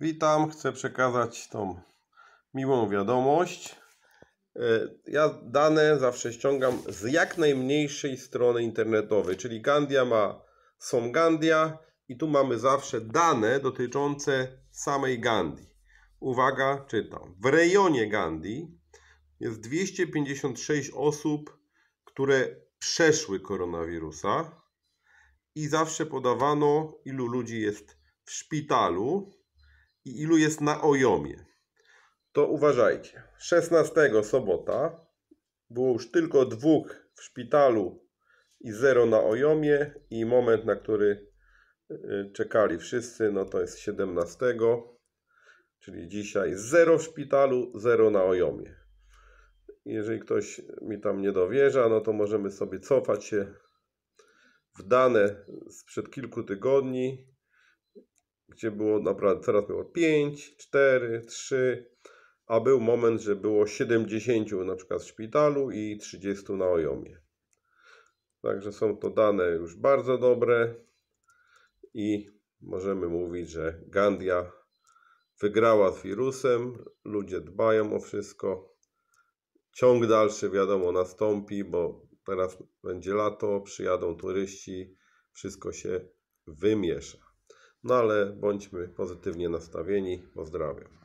Witam, chcę przekazać tą miłą wiadomość. E, ja dane zawsze ściągam z jak najmniejszej strony internetowej, czyli Gandia ma są Gandia i tu mamy zawsze dane dotyczące samej Gandhi. Uwaga, czytam. W rejonie Gandhi jest 256 osób, które przeszły koronawirusa i zawsze podawano, ilu ludzi jest w szpitalu i ilu jest na ojomie. To uważajcie. 16 sobota było już tylko dwóch w szpitalu i zero na ojomie i moment, na który y, czekali wszyscy, no to jest 17, czyli dzisiaj zero w szpitalu, zero na ojomie. Jeżeli ktoś mi tam nie dowierza, no to możemy sobie cofać się w dane sprzed kilku tygodni gdzie było naprawdę, teraz było 5, 4, 3, a był moment, że było 70 na przykład w szpitalu i 30 na ojomie. Także są to dane już bardzo dobre i możemy mówić, że Gandia wygrała z wirusem, ludzie dbają o wszystko. Ciąg dalszy wiadomo nastąpi, bo teraz będzie lato, przyjadą turyści, wszystko się wymiesza. No ale bądźmy pozytywnie nastawieni. Pozdrawiam.